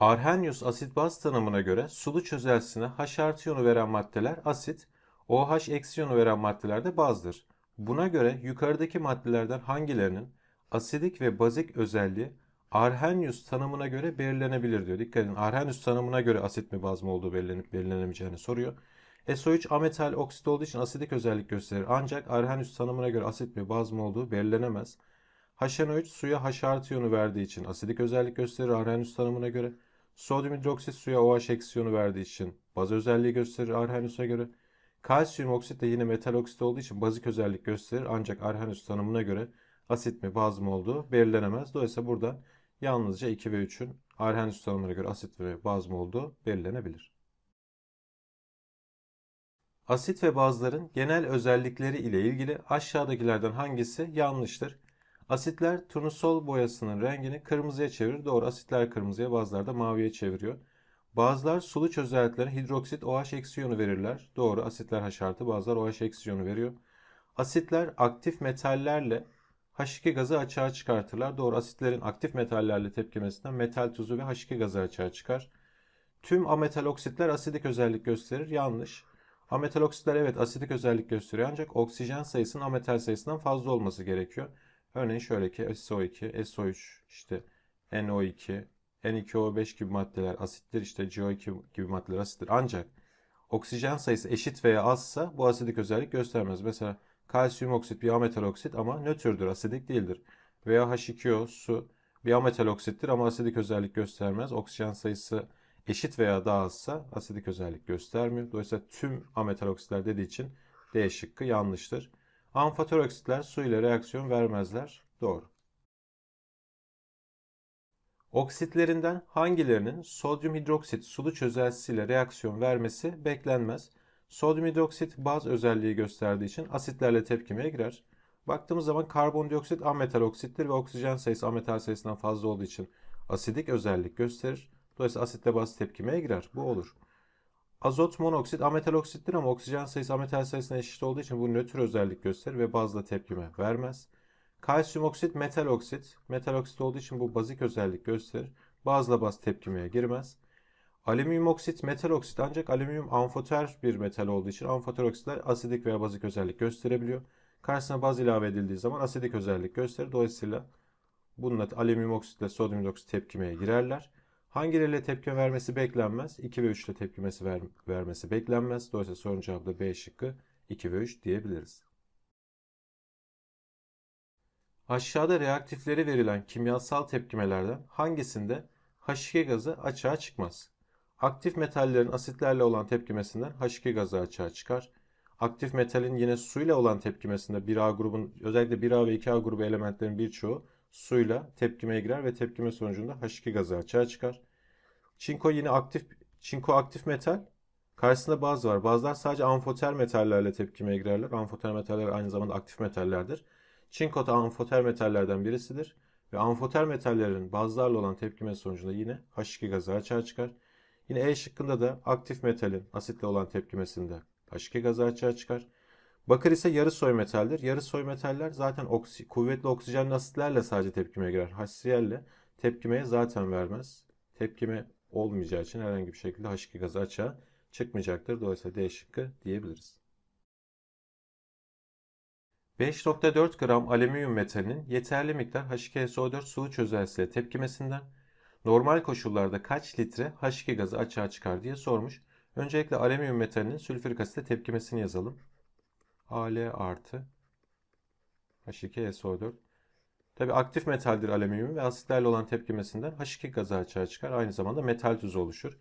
Arrhenius asit baz tanımına göre sulu çözelsine H artı iyonu veren maddeler asit, OH eksi iyonu veren maddeler de bazdır. Buna göre yukarıdaki maddelerden hangilerinin asidik ve bazik özelliği Arrhenius tanımına göre belirlenebilir diyor. Dikkat edin Arrhenius tanımına göre asit mi baz mı olduğu belirlenip belirlenemeyeceğini soruyor. SO3 ametal oksit olduğu için asidik özellik gösterir ancak Arrhenius tanımına göre asit mi baz mı olduğu belirlenemez. HNO3 suya H artı iyonu verdiği için asidik özellik gösterir Arrhenius tanımına göre. Sodyum hidroksit suya OH eksiyonu verdiği için baz özelliği gösterir Arrhenius'a göre. Kalsiyum oksit de yine metal oksit olduğu için bazik özellik gösterir ancak Arrhenius tanımına göre asit mi baz mı olduğu belirlenemez. Dolayısıyla burada yalnızca 2 ve 3'ün Arrhenius tanımına göre asit ve baz mı olduğu belirlenebilir. Asit ve bazların genel özellikleri ile ilgili aşağıdakilerden hangisi yanlıştır? Asitler turnusol boyasının rengini kırmızıya çevirir. Doğru asitler kırmızıya bazıları da maviye çeviriyor. Bazılar sulu çözeltilerin hidroksit OH eksiyonu verirler. Doğru asitler haşartı bazılar OH eksiyonu veriyor. Asitler aktif metallerle H2 gazı açığa çıkartırlar. Doğru asitlerin aktif metallerle tepkimesinden metal tuzu ve H2 gazı açığa çıkar. Tüm ametal oksitler asidik özellik gösterir. Yanlış. Ametal oksitler evet asidik özellik gösteriyor ancak oksijen sayısının ametal sayısından fazla olması gerekiyor. Örneğin şöyle ki SO2, SO3, işte NO2, N2O5 gibi maddeler asittir, işte CO2 gibi maddeler asittir. Ancak oksijen sayısı eşit veya azsa bu asidik özellik göstermez. Mesela kalsiyum oksit bir ametal oksit ama nötrdür, asidik değildir. Veya H2O su biyometal oksittir ama asidik özellik göstermez. Oksijen sayısı eşit veya daha azsa asidik özellik göstermiyor. Dolayısıyla tüm ametal oksitler dediği için D şıkkı yanlıştır. Amfatoraksitler su ile reaksiyon vermezler. Doğru. Oksitlerinden hangilerinin sodyum hidroksit sulu çözeltisiyle reaksiyon vermesi beklenmez. Sodyum hidroksit baz özelliği gösterdiği için asitlerle tepkimeye girer. Baktığımız zaman karbondioksit ametal oksittir ve oksijen sayısı ametal sayısından fazla olduğu için asidik özellik gösterir. Dolayısıyla asitle baz tepkimeye girer. Bu olur. Azot monoksit ametal oksittir ama oksijen sayısı ametal sayısına eşit olduğu için bu nötr özellik gösterir ve bazla tepkime vermez. Kalsiyum oksit metal oksit. Metal oksit olduğu için bu bazik özellik gösterir. Bazla baz tepkimeye girmez. Alüminyum oksit metal oksit ancak alüminyum amfoter bir metal olduğu için amfoter oksitler asidik veya bazik özellik gösterebiliyor. Karşısına baz ilave edildiği zaman asidik özellik gösterir. Dolayısıyla bununla alüminyum oksitle ile sodyum oksit tepkimeye girerler. Hangileriyle tepki vermesi beklenmez? 2 ve 3 ile tepkimesi ver, vermesi beklenmez. Dolayısıyla sorun cevabı da B şıkkı 2 ve 3 diyebiliriz. Aşağıda reaktifleri verilen kimyasal tepkimelerden hangisinde H2 gazı açığa çıkmaz? Aktif metallerin asitlerle olan tepkimesinden H2 gazı açığa çıkar. Aktif metalin yine suyla olan tepkimesinde 1A grubun özellikle 1A ve 2A grubu elementlerin birçoğu suyla tepkimeye girer ve tepkime sonucunda H2 gazı açığa çıkar. Çinko yine aktif çinko aktif metal. Karşısında bazı var. Bazılar sadece amfoter metallerle tepkimeye girerler. Amfoter metaller aynı zamanda aktif metallerdir. Çinko da amfoter metallerden birisidir ve amfoter metallerin bazılarla olan tepkime sonucunda yine H2 gazı açığa çıkar. Yine E şıkkında da aktif metalin asitle olan tepkimesinde H2 gazı açığa çıkar. Bakır ise yarı soy metaldir. Yarı soy metaller zaten oksi, kuvvetli oksijen asitlerle sadece tepkime girer. HCl'le tepkimeye zaten vermez. Tepkime olmayacağı için herhangi bir şekilde H2 gazı açığa çıkmayacaktır. Dolayısıyla D şıkkı diyebiliriz. 5.4 gram alüminyum metalinin yeterli miktar H2SO4 sıvı çözelsiyle tepkimesinden normal koşullarda kaç litre H2 gazı açığa çıkar diye sormuş. Öncelikle alüminyum metalinin sülfürik asitle tepkimesini yazalım. Al artı H2SO4. Tabi aktif metaldir alüminyum ve asitlerle olan tepkimesinden H2 gazı açığa çıkar. Aynı zamanda metal tuzu oluşur.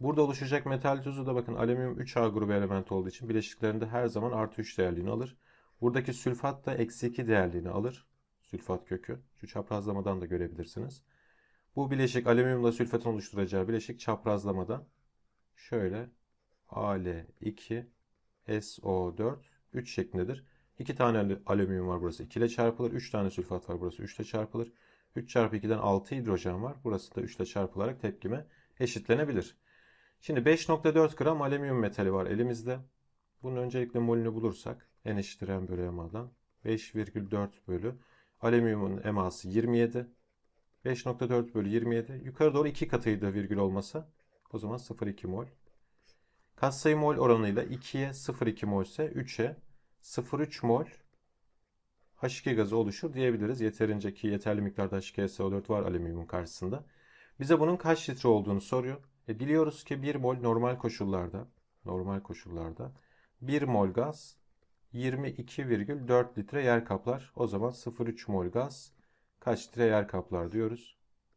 Burada oluşacak metal tuzu da bakın alüminyum 3A grubu element olduğu için bileşiklerinde her zaman artı 3 değerliğini alır. Buradaki sülfat da eksi 2 değerliğini alır. Sülfat kökü. Şu çaprazlamadan da görebilirsiniz. Bu bileşik alüminyumla sülfatın oluşturacağı bileşik çaprazlamada şöyle Al2SO4 3 şeklindedir. 2 tane alüminyum var burası 2 ile çarpılır. 3 tane sülfat var burası 3 ile çarpılır. 3 çarpı 2'den 6 hidrojen var. Burası da 3 ile çarpılarak tepkime eşitlenebilir. Şimdi 5.4 gram alüminyum metali var elimizde. Bunun öncelikle molünü bulursak en eşittir M bölü M'a'dan 5,4 bölü alüminyumun eması 27. 5.4 bölü 27 yukarı doğru 2 katıydı virgül olmasa o zaman 0,2 mol. Katsayı mol oranıyla 2'ye 0,2 mol ise 3'e 0,3 mol H2 gazı oluşur diyebiliriz. Yeterince ki yeterli miktarda H2SO4 var alüminyumun karşısında. Bize bunun kaç litre olduğunu soruyor. E biliyoruz ki 1 mol normal koşullarda normal koşullarda 1 mol gaz 22,4 litre yer kaplar. O zaman 0,3 mol gaz kaç litre yer kaplar diyoruz.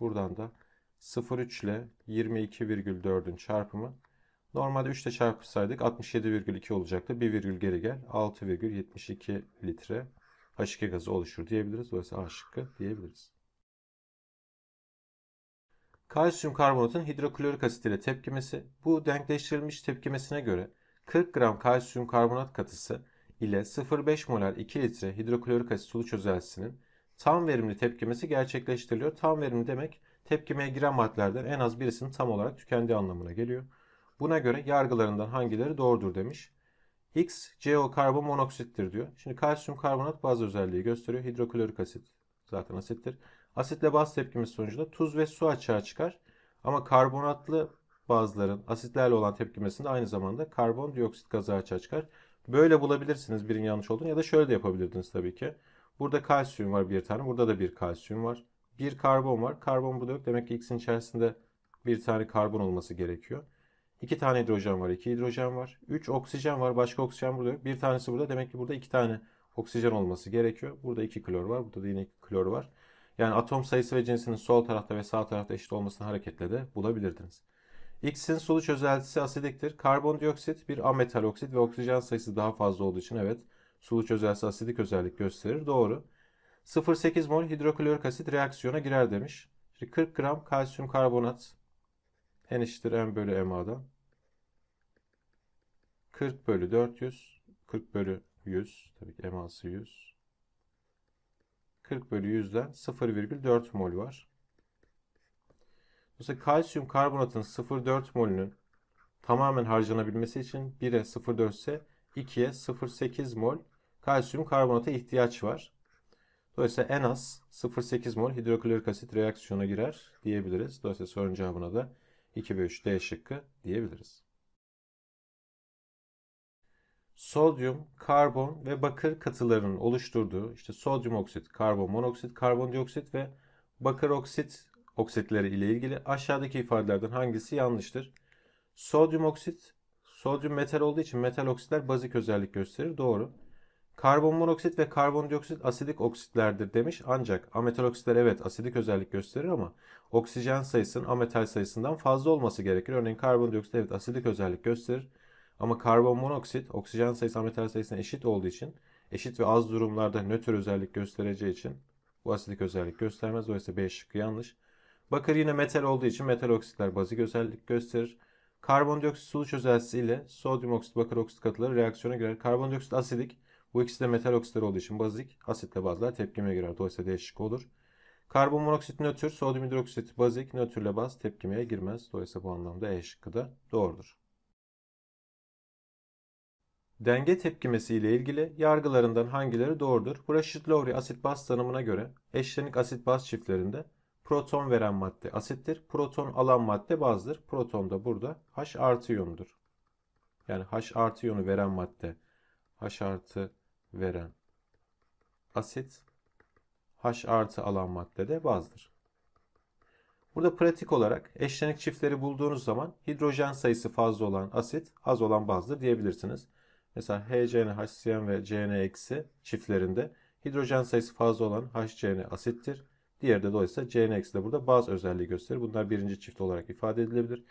Buradan da 0,3 ile 22,4'ün çarpımı Normalde 3 ile çarpsaydık 67,2 olacaktı. 1 virgül geri gel. 6,72 litre H2 gazı oluşur diyebiliriz. Dolayısıyla A şıkkı diyebiliriz. Kalsiyum karbonatın hidroklorik asit ile tepkimesi. Bu denkleştirilmiş tepkimesine göre 40 gram kalsiyum karbonat katısı ile 0,5 molar 2 litre hidroklorik asit sulu çözeltisinin tam verimli tepkimesi gerçekleştiriliyor. Tam verimli demek tepkimeye giren maddelerden en az birisinin tam olarak tükendiği anlamına geliyor. Buna göre yargılarından hangileri doğrudur demiş. X, CO karbon monoksittir diyor. Şimdi kalsiyum karbonat bazı özelliği gösteriyor. Hidroklorik asit zaten asittir. Asitle baz tepkimesi sonucunda tuz ve su açığa çıkar. Ama karbonatlı bazların asitlerle olan tepkimesinde aynı zamanda karbondioksit gazı açığa çıkar. Böyle bulabilirsiniz birin yanlış olduğunu ya da şöyle de yapabilirdiniz tabii ki. Burada kalsiyum var bir tane. Burada da bir kalsiyum var. Bir karbon var. Karbon burada yok. Demek ki X'in içerisinde bir tane karbon olması gerekiyor. 2 tane hidrojen var, 2 hidrojen var. 3 oksijen var, başka oksijen burada yok. Bir tanesi burada. Demek ki burada 2 tane oksijen olması gerekiyor. Burada 2 klor var, burada da yine 2 klor var. Yani atom sayısı ve cinsinin sol tarafta ve sağ tarafta eşit olmasını hareketle de bulabilirdiniz. X'in sulu çözeltisi asidiktir. Karbondioksit bir ametal oksit ve oksijen sayısı daha fazla olduğu için evet sulu çözeltisi asidik özellik gösterir. Doğru. 0,8 mol hidroklorik asit reaksiyona girer demiş. Şimdi 40 gram kalsiyum karbonat n eşittir m bölü ma'dan. 40 bölü 400. 40 bölü 100. Tabii ki eması 100. 40 bölü 100'den 0,4 mol var. Dolayısıyla kalsiyum karbonatın 0,4 molünün tamamen harcanabilmesi için 1'e 0,4 ise 2'ye 0,8 mol kalsiyum karbonata ihtiyaç var. Dolayısıyla en az 0,8 mol hidroklorik asit reaksiyona girer diyebiliriz. Dolayısıyla sorunun cevabına da 2 ve 3 D şıkkı diyebiliriz. Sodyum, karbon ve bakır katılarının oluşturduğu işte sodyum oksit, karbon monoksit, karbondioksit ve bakır oksit oksitleri ile ilgili aşağıdaki ifadelerden hangisi yanlıştır? Sodyum oksit, sodyum metal olduğu için metal oksitler bazik özellik gösterir. Doğru. Karbon monoksit ve karbondioksit asidik oksitlerdir demiş ancak ametal oksitler evet asidik özellik gösterir ama oksijen sayısının ametal sayısından fazla olması gerekir. Örneğin karbondioksit evet asidik özellik gösterir ama karbon monoksit oksijen sayısı ametal sayısına eşit olduğu için eşit ve az durumlarda nötr özellik göstereceği için bu asidik özellik göstermez. Dolayısıyla B şıkkı yanlış. Bakır yine metal olduğu için metal oksitler bazik özellik gösterir. Karbondioksit sulu çözeltisi ile sodyum oksit bakır oksit katıları reaksiyona girer. Karbondioksit asidik bu ikisi de metal oksitler olduğu için bazik. Asitle bazlar tepkime girer. Dolayısıyla değişik olur. Karbon monoksit nötr, sodyum hidroksit bazik, nötrle baz tepkimeye girmez. Dolayısıyla bu anlamda E şıkkı da doğrudur. Denge tepkimesi ile ilgili yargılarından hangileri doğrudur? Bu lowry asit baz tanımına göre eşlenik asit baz çiftlerinde proton veren madde asittir, proton alan madde bazdır. Proton da burada H artı iyonudur. Yani H artı iyonu veren madde H artı veren. Asit H artı alan maddede bazdır. Burada pratik olarak eşlenik çiftleri bulduğunuz zaman hidrojen sayısı fazla olan asit az olan bazdır diyebilirsiniz. Mesela HCN, HCN ve CN eksi çiftlerinde hidrojen sayısı fazla olan HCN asittir. Diğeri de dolayısıyla CN eksi de burada baz özelliği gösterir. Bunlar birinci çift olarak ifade edilebilir.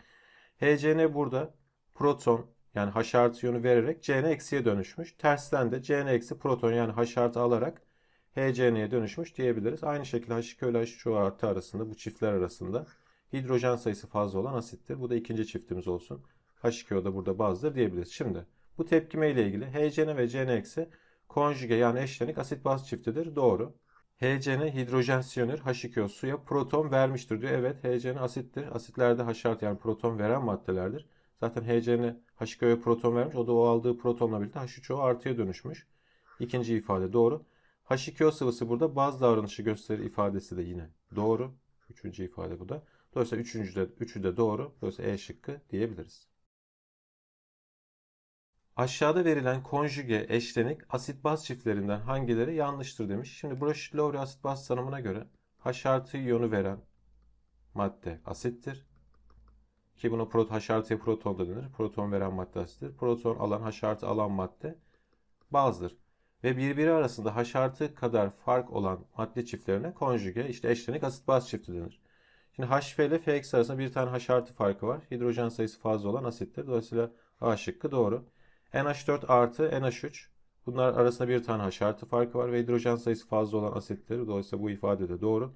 HCN burada proton, yani H artı yönü vererek Cn eksiye dönüşmüş. Tersten de Cn eksi proton yani H artı alarak HCn'ye dönüşmüş diyebiliriz. Aynı şekilde H2 ile H3 artı arasında bu çiftler arasında hidrojen sayısı fazla olan asittir. Bu da ikinci çiftimiz olsun. H2O da burada bazdır diyebiliriz. Şimdi bu tepkime ile ilgili HCN ve CN eksi konjüge yani eşlenik asit baz çiftidir. Doğru. HCN hidrojen siyonür H2O suya proton vermiştir diyor. Evet HCN asittir. Asitlerde H artı yani proton veren maddelerdir. Zaten HCN H2O'ya proton vermiş. O da o aldığı protonla birlikte H3O artıya dönüşmüş. İkinci ifade doğru. H2O sıvısı burada baz davranışı gösterir ifadesi de yine doğru. Üçüncü ifade bu da. Dolayısıyla üçüncü de, üçü de doğru. Dolayısıyla E şıkkı diyebiliriz. Aşağıda verilen konjüge eşlenik asit baz çiftlerinden hangileri yanlıştır demiş. Şimdi Broch-Lowry asit baz tanımına göre H artı iyonu veren madde asittir. Ki buna prot, H proton da denir. Proton veren madde Proton alan haşartı alan madde bazdır. Ve birbiri arasında haşartı kadar fark olan madde çiftlerine konjüge işte eşlenik asit baz çifti denir. Şimdi HF ile Fx arasında bir tane haşartı farkı var. Hidrojen sayısı fazla olan asittir. Dolayısıyla A şıkkı doğru. NH4 artı NH3 bunlar arasında bir tane haşartı farkı var ve hidrojen sayısı fazla olan asittir. Dolayısıyla bu ifade de doğru.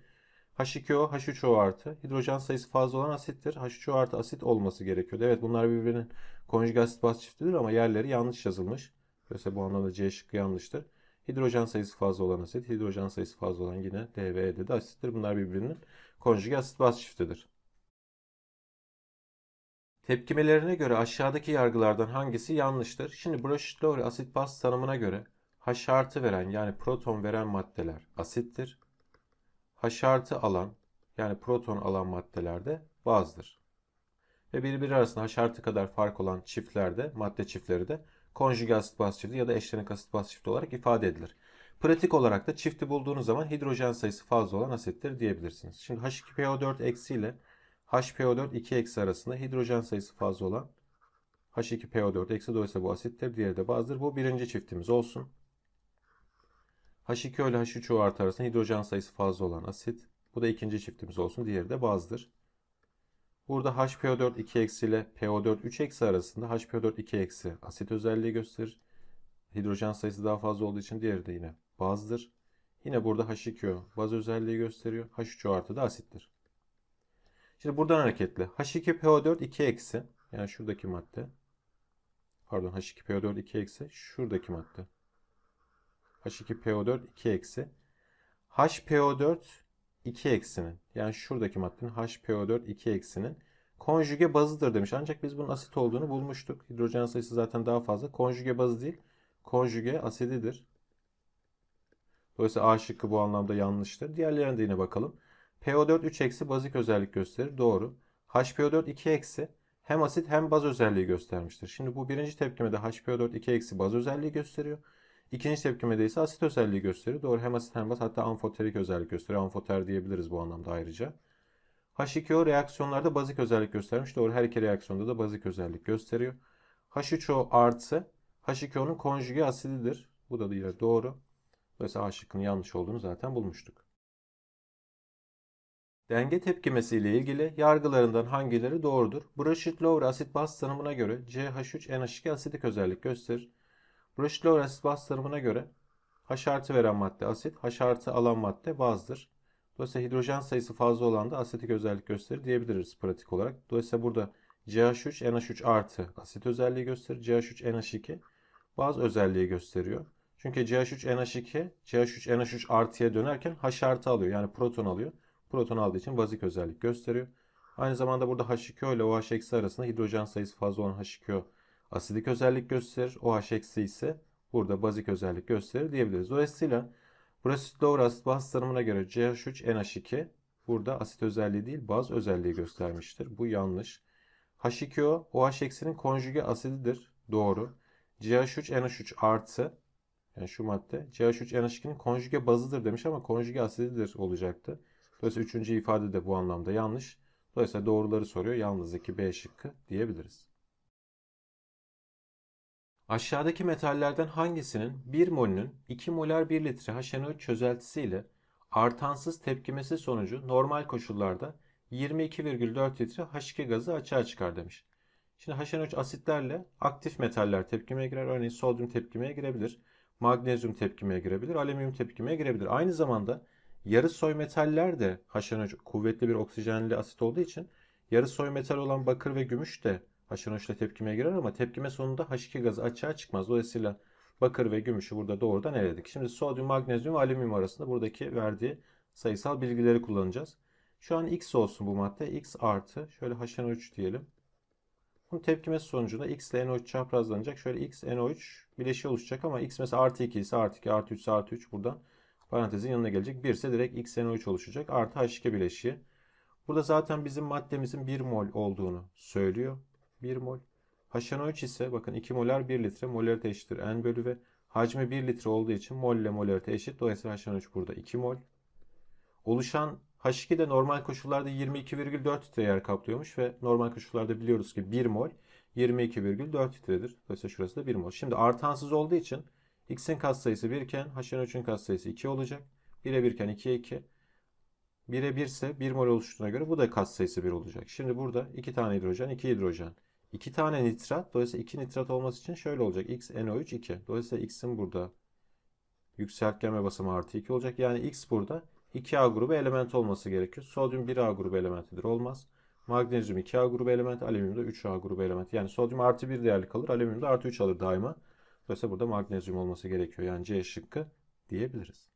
H2O, H3O artı. Hidrojen sayısı fazla olan asittir. H3O artı asit olması gerekiyor. Evet bunlar birbirinin konjüge asit baz çiftidir ama yerleri yanlış yazılmış. Dolayısıyla bu anlamda C şıkkı yanlıştır. Hidrojen sayısı fazla olan asit, hidrojen sayısı fazla olan yine D ve E'de de asittir. Bunlar birbirinin konjüge asit baz çiftidir. Tepkimelerine göre aşağıdaki yargılardan hangisi yanlıştır? Şimdi Broch-Lowry asit baz tanımına göre H artı veren yani proton veren maddeler asittir haşartı alan yani proton alan maddelerde bazdır. Ve birbiri arasında haşartı kadar fark olan çiftlerde, madde çiftleri de konjüge asit baz çifti ya da eşlenik asit baz çifti olarak ifade edilir. Pratik olarak da çifti bulduğunuz zaman hidrojen sayısı fazla olan asittir diyebilirsiniz. Şimdi H2PO4 eksi ile HPO4 2 eksi arasında hidrojen sayısı fazla olan H2PO4 eksi dolayısıyla bu asittir. Diğeri de bazdır. Bu birinci çiftimiz olsun. H2O ile h 3 artı arasında hidrojen sayısı fazla olan asit. Bu da ikinci çiftimiz olsun. Diğeri de bazdır. Burada HPO4 2 eksi ile PO4 3 eksi arasında HPO4 2 eksi asit özelliği gösterir. Hidrojen sayısı daha fazla olduğu için diğeri de yine bazdır. Yine burada H2O baz özelliği gösteriyor. H3O artı da asittir. Şimdi buradan hareketle H2PO4 2 eksi yani şuradaki madde. Pardon H2PO4 2 eksi şuradaki madde. H2PO4 2 eksi. HPO4 2 eksinin yani şuradaki maddenin HPO4 2 eksinin konjüge bazıdır demiş. Ancak biz bunun asit olduğunu bulmuştuk. Hidrojen sayısı zaten daha fazla. Konjüge bazı değil. Konjüge asididir. Dolayısıyla A şıkkı bu anlamda yanlıştır. Diğerlerine de yine bakalım. PO4 3 eksi bazik özellik gösterir. Doğru. HPO4 2 eksi hem asit hem baz özelliği göstermiştir. Şimdi bu birinci tepkimede HPO4 2 eksi baz özelliği gösteriyor. İkinci tepkimede ise asit özelliği gösterir. Doğru hem asit hem baz hatta amfoterik özellik gösterir. Amfoter diyebiliriz bu anlamda ayrıca. H2O reaksiyonlarda bazik özellik göstermiş. Doğru her iki reaksiyonda da bazik özellik gösteriyor. H3O artı H2O'nun konjüge asididir. Bu da diğer doğru. Dolayısıyla A şıkkının yanlış olduğunu zaten bulmuştuk. Denge tepkimesi ile ilgili yargılarından hangileri doğrudur? Brashit-Lowry asit baz tanımına göre CH3NH2 asidik özellik gösterir. Bruch-Lawrence bastırımına göre H veren madde asit, H alan madde bazdır. Dolayısıyla hidrojen sayısı fazla olan da asetik özellik gösterir diyebiliriz pratik olarak. Dolayısıyla burada CH3, NH3 artı asit özelliği gösterir. CH3, NH2 baz özelliği gösteriyor. Çünkü CH3, NH2, CH3, NH3 artıya dönerken H alıyor. Yani proton alıyor. Proton aldığı için bazik özellik gösteriyor. Aynı zamanda burada H2O ile OH eksi arasında hidrojen sayısı fazla olan H2O asidik özellik gösterir. OH eksi ise burada bazik özellik gösterir diyebiliriz. Dolayısıyla burası doğru asit baz tanımına göre CH3NH2 burada asit özelliği değil baz özelliği göstermiştir. Bu yanlış. H2O OH eksinin konjüge asididir. Doğru. CH3NH3 artı yani şu madde CH3NH2'nin konjüge bazıdır demiş ama konjüge asididir olacaktı. Dolayısıyla üçüncü ifade de bu anlamda yanlış. Dolayısıyla doğruları soruyor. Yalnız 2 B şıkkı diyebiliriz. Aşağıdaki metallerden hangisinin 1 molünün 2 molar 1 litre HNO çözeltisiyle artansız tepkimesi sonucu normal koşullarda 22,4 litre H2 gazı açığa çıkar demiş. Şimdi HNO asitlerle aktif metaller tepkimeye girer. Örneğin sodyum tepkimeye girebilir. Magnezyum tepkimeye girebilir. Alüminyum tepkimeye girebilir. Aynı zamanda yarı soy metaller de HNO kuvvetli bir oksijenli asit olduğu için yarı soy metal olan bakır ve gümüş de H13 ile tepkimeye girer ama tepkime sonunda H2 gazı açığa çıkmaz. Dolayısıyla bakır ve gümüşü burada doğrudan eledik. Şimdi sodyum, magnezyum ve alüminyum arasında buradaki verdiği sayısal bilgileri kullanacağız. Şu an X olsun bu madde. X artı şöyle HNO3 diyelim. Bunun tepkimesi sonucunda X ile NO3 çaprazlanacak. Şöyle X, NO3 bileşiği oluşacak ama X mesela artı 2 ise artı 2, artı 3 ise artı 3 buradan parantezin yanına gelecek. 1 ise direkt X, NO3 oluşacak. Artı H2 bileşiği. Burada zaten bizim maddemizin 1 mol olduğunu söylüyor. 1 mol. HNO3 ise bakın 2 molar 1 litre molarite eşittir N bölü V. Hacmi 1 litre olduğu için mol ile molarite eşit. Dolayısıyla HNO3 burada 2 mol. Oluşan H2 de normal koşullarda 22,4 litre yer kaplıyormuş ve normal koşullarda biliyoruz ki 1 mol 22,4 litredir. Dolayısıyla şurası da 1 mol. Şimdi artansız olduğu için x'in katsayısı 1 iken HNO3'ün katsayısı 2 olacak. 1'e 1 iken 2'ye 2. 1'e 1 ise 1 mol oluştuğuna göre bu da katsayısı 1 olacak. Şimdi burada 2 tane hidrojen, 2 hidrojen 2 tane nitrat. Dolayısıyla 2 nitrat olması için şöyle olacak. X NO3 2. Dolayısıyla X'in burada yükseltgenme basamağı artı 2 olacak. Yani X burada 2A grubu element olması gerekiyor. Sodyum 1A grubu elementidir. Olmaz. Magnezyum 2A grubu element, alüminyum da 3A grubu element. Yani sodyum artı 1 değerli kalır, alüminyum da artı 3 alır daima. Dolayısıyla burada magnezyum olması gerekiyor. Yani C şıkkı diyebiliriz.